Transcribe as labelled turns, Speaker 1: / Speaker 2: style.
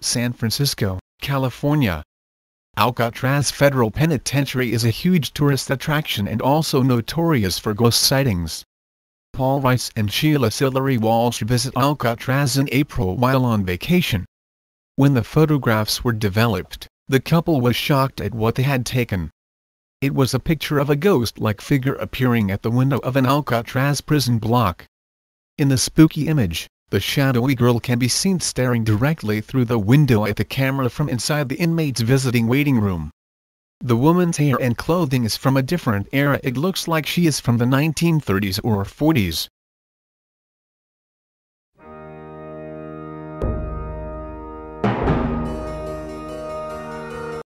Speaker 1: San Francisco, California. Alcatraz Federal Penitentiary is a huge tourist attraction and also notorious for ghost sightings. Paul Rice and Sheila Sillery Walsh visit Alcatraz in April while on vacation. When the photographs were developed, the couple was shocked at what they had taken. It was a picture of a ghost-like figure appearing at the window of an Alcatraz prison block. In the spooky image, the shadowy girl can be seen staring directly through the window at the camera from inside the inmates' visiting waiting room. The woman's hair and clothing is from a different era it looks like she is from the 1930s or 40s.